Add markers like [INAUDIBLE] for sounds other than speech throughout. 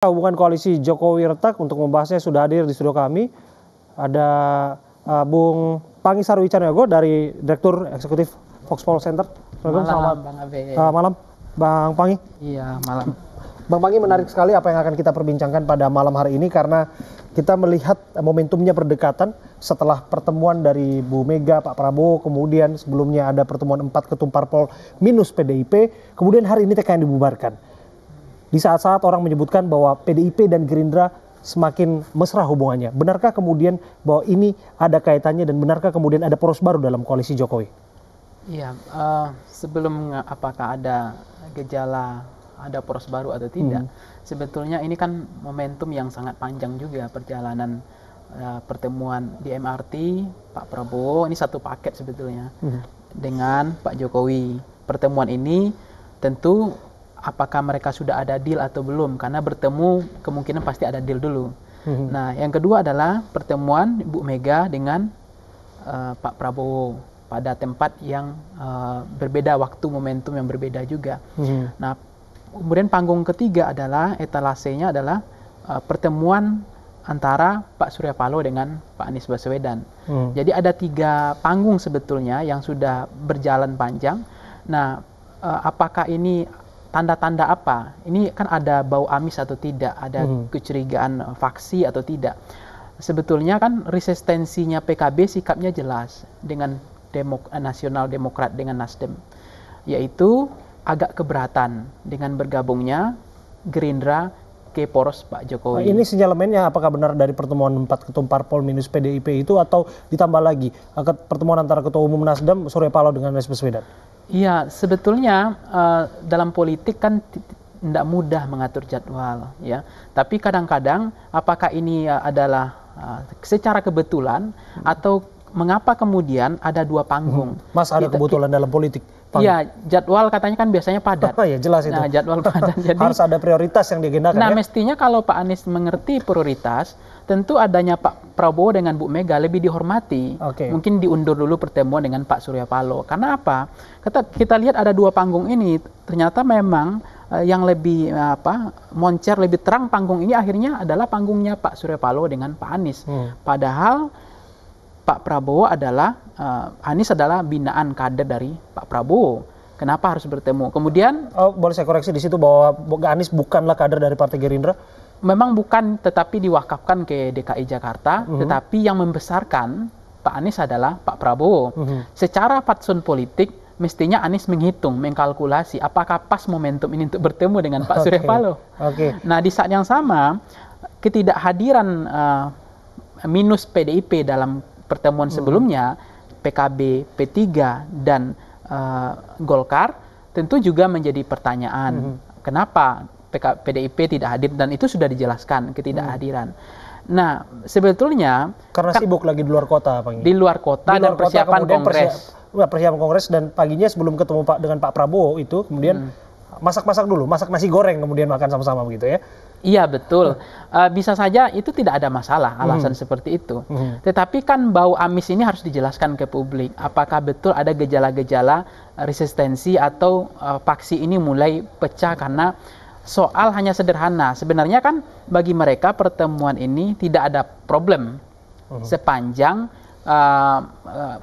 Hubungan Koalisi Jokowi Retak untuk membahasnya sudah hadir di studio kami ada uh, Bung Pangi Sarwicanogo dari Direktur Eksekutif Foxpol Center. Malam, selamat Bang Abe. Uh, malam, Bang Pangi. Iya, malam. Bang Pangi menarik sekali apa yang akan kita perbincangkan pada malam hari ini karena kita melihat momentumnya berdekatan setelah pertemuan dari Bu Mega, Pak Prabowo, kemudian sebelumnya ada pertemuan empat ketum parpol minus PDIP, kemudian hari ini TKN dibubarkan di saat-saat orang menyebutkan bahwa PDIP dan Gerindra semakin mesra hubungannya. Benarkah kemudian bahwa ini ada kaitannya dan benarkah kemudian ada poros baru dalam koalisi Jokowi? Iya, uh, sebelum apakah ada gejala ada poros baru atau tidak, hmm. sebetulnya ini kan momentum yang sangat panjang juga perjalanan uh, pertemuan di MRT Pak Prabowo ini satu paket sebetulnya hmm. dengan Pak Jokowi. Pertemuan ini tentu apakah mereka sudah ada deal atau belum karena bertemu kemungkinan pasti ada deal dulu. Mm-hmm. Nah, yang kedua adalah pertemuan Ibu Mega dengan uh, Pak Prabowo pada tempat yang uh, berbeda waktu momentum yang berbeda juga. Mm-hmm. Nah, kemudian panggung ketiga adalah etalasenya adalah uh, pertemuan antara Pak Surya palo dengan Pak Anies Baswedan. Hmm. Jadi ada tiga panggung sebetulnya yang sudah berjalan panjang. Nah, apakah ini tanda-tanda apa? Ini kan ada bau amis atau tidak, ada hmm. kecurigaan eh, faksi atau tidak. Sebetulnya kan resistensinya PKB sikapnya jelas dengan Demok eh, Nasional Demokrat dengan Nasdem, yaitu agak keberatan dengan bergabungnya Gerindra ke poros Pak Jokowi. Nah, ini sinyalemennya apakah benar dari pertemuan empat ketum parpol minus PDIP itu atau ditambah lagi eh, pertemuan antara ketua umum Nasdem Surya Paloh dengan Anies Baswedan? Iya, sebetulnya uh, dalam politik kan tidak mudah mengatur jadwal, ya. Tapi kadang-kadang apakah ini uh, adalah uh, secara kebetulan hmm. atau mengapa kemudian ada dua panggung? Hmm. Mas ada kita, gitu. kebetulan kita, dalam politik. Iya, jadwal katanya kan biasanya padat. ya jelas nah, itu. Nah, jadwal padat. [LAUGHS] Jadi harus ada prioritas yang digendakan. Nah, ya? mestinya kalau Pak Anies mengerti prioritas, tentu adanya Pak Prabowo dengan Bu Mega lebih dihormati. Okay. Mungkin diundur dulu pertemuan dengan Pak Surya Paloh. Karena apa? Kita kita lihat ada dua panggung ini ternyata memang uh, yang lebih eh, apa moncer lebih terang panggung ini akhirnya adalah panggungnya Pak Surya Paloh dengan Pak Anies. Hmm. Padahal Pak Prabowo adalah uh, Anies adalah binaan kader dari Pak Prabowo kenapa harus bertemu. Kemudian oh, boleh saya koreksi di situ bahwa Anies bukanlah kader dari Partai Gerindra memang bukan tetapi diwakafkan ke DKI Jakarta, mm-hmm. tetapi yang membesarkan Pak Anies adalah Pak Prabowo. Mm-hmm. Secara fatsun politik mestinya Anies menghitung, mengkalkulasi apakah pas momentum ini untuk bertemu dengan Pak [LAUGHS] Surya Paloh. Okay. Nah, di saat yang sama ketidakhadiran uh, minus PDIP dalam pertemuan mm-hmm. sebelumnya PKB, P3 dan uh, Golkar tentu juga menjadi pertanyaan. Mm-hmm. Kenapa PK, PDIP tidak hadir dan itu sudah dijelaskan ketidakhadiran. Hmm. Nah, sebetulnya karena kan, sibuk lagi di luar kota, Pak. Di luar kota di luar dan kota, persiapan kongres. Persiap, persiapan kongres dan paginya sebelum ketemu Pak dengan Pak Prabowo itu kemudian hmm. masak-masak hmm. dulu, masak nasi goreng kemudian makan sama-sama begitu ya. Iya betul. Uh, bisa saja itu tidak ada masalah hmm. alasan hmm. seperti itu. Hmm. Tetapi kan bau amis ini harus dijelaskan ke publik. Apakah betul ada gejala-gejala resistensi atau uh, paksi ini mulai pecah karena soal hanya sederhana. Sebenarnya kan bagi mereka pertemuan ini tidak ada problem oh. uh sepanjang Uh,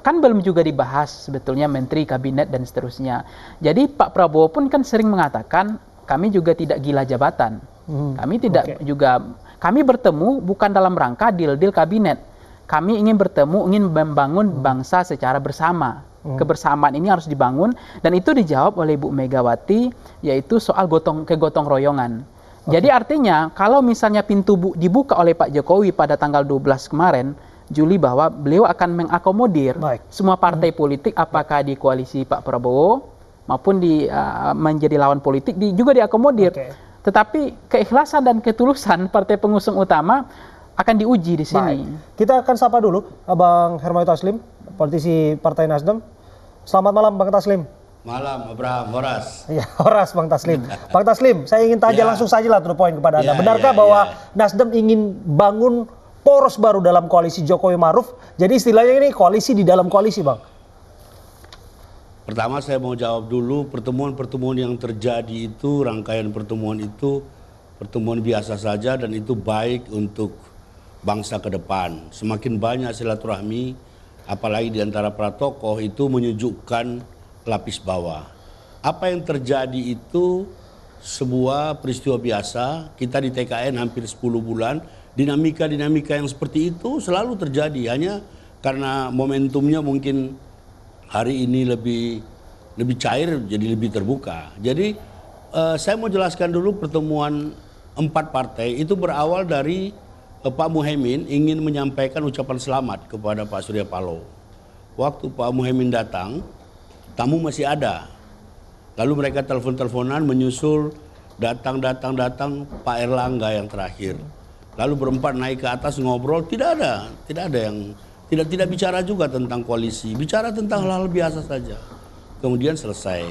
kan belum juga dibahas sebetulnya menteri kabinet dan seterusnya. Jadi Pak Prabowo pun kan sering mengatakan kami juga tidak gila jabatan. Hmm, kami tidak okay. juga kami bertemu bukan dalam rangka deal-deal kabinet. Kami ingin bertemu, ingin membangun bangsa secara bersama. Oh. kebersamaan ini harus dibangun dan itu dijawab oleh Bu Megawati yaitu soal gotong kegotong royongan. Okay. Jadi artinya kalau misalnya pintu bu, dibuka oleh Pak Jokowi pada tanggal 12 kemarin Juli bahwa beliau akan mengakomodir Baik. semua partai hmm. politik apakah di koalisi Pak Prabowo maupun di uh, menjadi lawan politik di, juga diakomodir. Okay. Tetapi keikhlasan dan ketulusan partai pengusung utama akan diuji di sini. Baik. Kita akan sapa dulu Abang Hermawi Aslim, politisi Partai Nasdem. Selamat malam Bang Taslim. Malam Abraham Horas. Iya, [LAUGHS] Horas Bang Taslim. Bang Taslim, saya ingin tanya ya. langsung saja lah poin kepada ya, kepada Anda. Ya, Benarkah ya, bahwa ya. Nasdem ingin bangun poros baru dalam koalisi Jokowi Maruf? Jadi istilahnya ini koalisi di dalam koalisi, Bang. Pertama saya mau jawab dulu pertemuan-pertemuan yang terjadi itu rangkaian pertemuan itu pertemuan biasa saja dan itu baik untuk bangsa ke depan. Semakin banyak silaturahmi, apalagi di antara para tokoh itu menyejukkan lapis bawah. Apa yang terjadi itu sebuah peristiwa biasa, kita di TKN hampir 10 bulan, dinamika-dinamika yang seperti itu selalu terjadi hanya karena momentumnya mungkin hari ini lebih lebih cair jadi lebih terbuka. Jadi eh, saya mau jelaskan dulu pertemuan empat partai itu berawal dari Eh, Pak Muhaimin ingin menyampaikan ucapan selamat kepada Pak Surya Paloh. Waktu Pak Muhaimin datang, tamu masih ada. Lalu mereka telepon-teleponan menyusul datang-datang-datang Pak Erlangga yang terakhir. Lalu berempat naik ke atas ngobrol, tidak ada, tidak ada yang tidak tidak bicara juga tentang koalisi, bicara tentang hal-hal biasa saja. Kemudian selesai.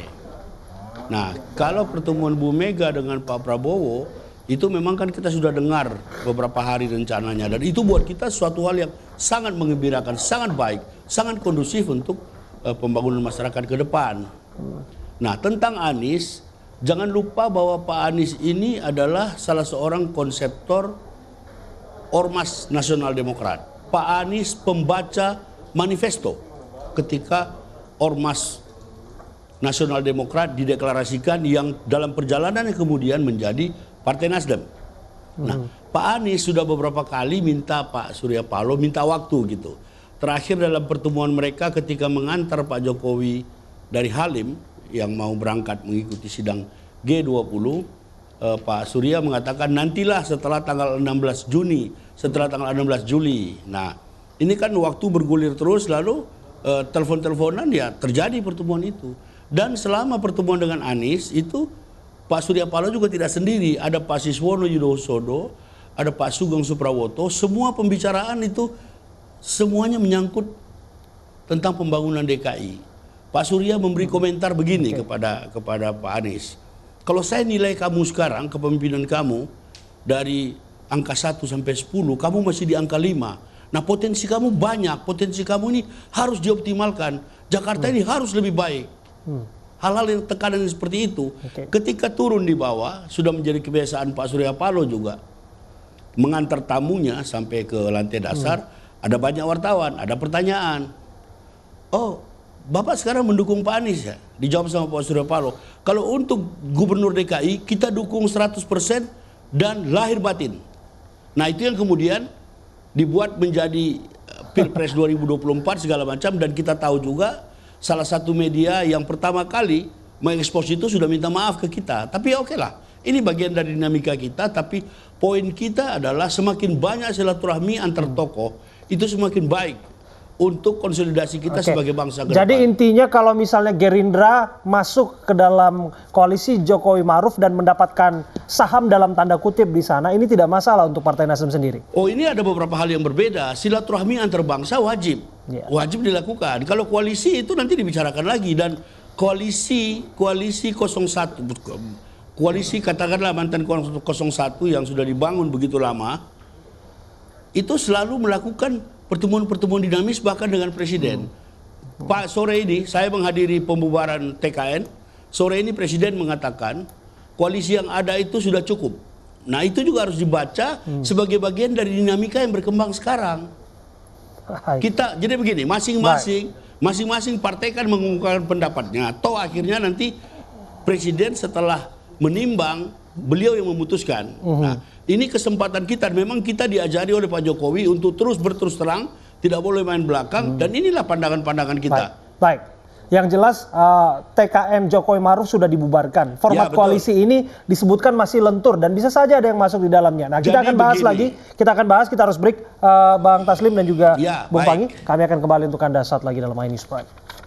Nah, kalau pertemuan Bu Mega dengan Pak Prabowo itu memang kan kita sudah dengar beberapa hari rencananya dan itu buat kita suatu hal yang sangat mengembirakan, sangat baik, sangat kondusif untuk uh, pembangunan masyarakat ke depan. Nah, tentang Anies, jangan lupa bahwa Pak Anies ini adalah salah seorang konseptor Ormas Nasional Demokrat. Pak Anies pembaca manifesto ketika Ormas Nasional Demokrat dideklarasikan yang dalam perjalanannya kemudian menjadi Partai Nasdem. Nah, hmm. Pak Anies sudah beberapa kali minta Pak Surya Paloh minta waktu gitu. Terakhir dalam pertemuan mereka ketika mengantar Pak Jokowi dari Halim yang mau berangkat mengikuti sidang G20, eh, Pak Surya mengatakan nantilah setelah tanggal 16 Juni, setelah tanggal 16 Juli. Nah, ini kan waktu bergulir terus lalu eh, telepon-teleponan ya terjadi pertemuan itu. Dan selama pertemuan dengan Anies itu Pak Surya Paloh juga tidak sendiri. Ada Pak Siswono Yudhoyono, ada Pak Sugeng Suprawoto. Semua pembicaraan itu semuanya menyangkut tentang pembangunan DKI. Pak Surya memberi hmm. komentar begini okay. kepada kepada Pak Anies. Kalau saya nilai kamu sekarang kepemimpinan kamu dari angka 1 sampai 10, kamu masih di angka 5. Nah, potensi kamu banyak, potensi kamu ini harus dioptimalkan. Jakarta hmm. ini harus lebih baik. Hmm hal-hal yang tekanan seperti itu okay. ketika turun di bawah sudah menjadi kebiasaan Pak Surya Paloh juga mengantar tamunya sampai ke lantai dasar hmm. ada banyak wartawan ada pertanyaan oh Bapak sekarang mendukung Pak Anies ya dijawab sama Pak Surya Paloh kalau untuk Gubernur DKI kita dukung 100% dan lahir batin nah itu yang kemudian dibuat menjadi eh, Pilpres 2024 [LAUGHS] segala macam dan kita tahu juga salah satu media yang pertama kali mengekspos itu sudah minta maaf ke kita. Tapi ya oke lah, ini bagian dari dinamika kita. Tapi poin kita adalah semakin banyak silaturahmi antar tokoh itu semakin baik untuk konsolidasi kita okay. sebagai bangsa ke Jadi intinya kalau misalnya Gerindra masuk ke dalam koalisi Jokowi Maruf dan mendapatkan saham dalam tanda kutip di sana, ini tidak masalah untuk Partai Nasdem sendiri. Oh, ini ada beberapa hal yang berbeda. Silaturahmi antar bangsa wajib. yeah. Wajib dilakukan. Kalau koalisi itu nanti dibicarakan lagi dan koalisi koalisi 01 koalisi katakanlah mantan 01 yang sudah dibangun begitu lama itu selalu melakukan pertemuan-pertemuan dinamis bahkan dengan presiden. Hmm. Pak sore ini saya menghadiri pembubaran TKN. Sore ini presiden mengatakan koalisi yang ada itu sudah cukup. Nah itu juga harus dibaca hmm. sebagai bagian dari dinamika yang berkembang sekarang. Kita jadi begini, masing-masing, masing-masing partai kan mengungkapkan pendapatnya. Atau akhirnya nanti presiden setelah menimbang beliau yang memutuskan. Uhum. Nah ini kesempatan kita. Memang kita diajari oleh Pak Jokowi untuk terus berterus terang, tidak boleh main belakang. Hmm. Dan inilah pandangan-pandangan kita. Baik. Baik. Yang jelas uh, eh, TKM Jokowi Maruf sudah dibubarkan. Ya, Format ya, koalisi ini disebutkan masih lentur dan bisa saja ada yang masuk di dalamnya. Nah, kita Jadi akan bahas begini. lagi. Kita akan bahas, kita harus break uh, Bang Taslim dan juga ya, Bung Pangi. Kami akan kembali untuk Anda saat lagi dalam ini News Prime.